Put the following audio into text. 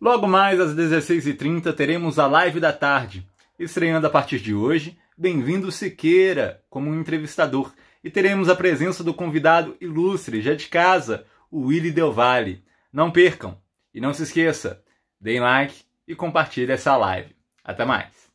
Logo mais às 16h30 teremos a live da tarde, estreando a partir de hoje. Bem-vindo Siqueira como um entrevistador e teremos a presença do convidado ilustre já de casa, o Willy Del Valle. Não percam e não se esqueça, deem like e compartilhe essa live. Até mais.